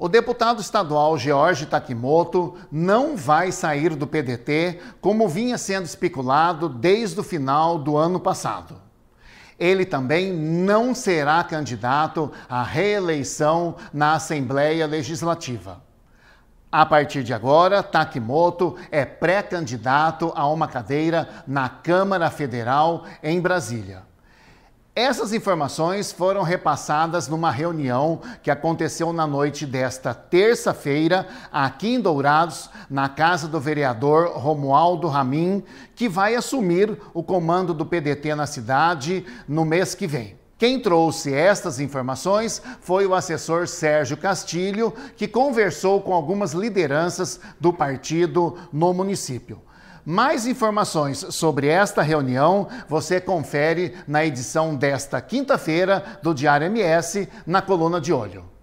O deputado estadual George Takimoto não vai sair do PDT, como vinha sendo especulado desde o final do ano passado. Ele também não será candidato à reeleição na Assembleia Legislativa. A partir de agora, Takimoto é pré-candidato a uma cadeira na Câmara Federal em Brasília. Essas informações foram repassadas numa reunião que aconteceu na noite desta terça-feira, aqui em Dourados, na casa do vereador Romualdo Ramin, que vai assumir o comando do PDT na cidade no mês que vem. Quem trouxe estas informações foi o assessor Sérgio Castilho, que conversou com algumas lideranças do partido no município. Mais informações sobre esta reunião você confere na edição desta quinta-feira do Diário MS, na coluna de olho.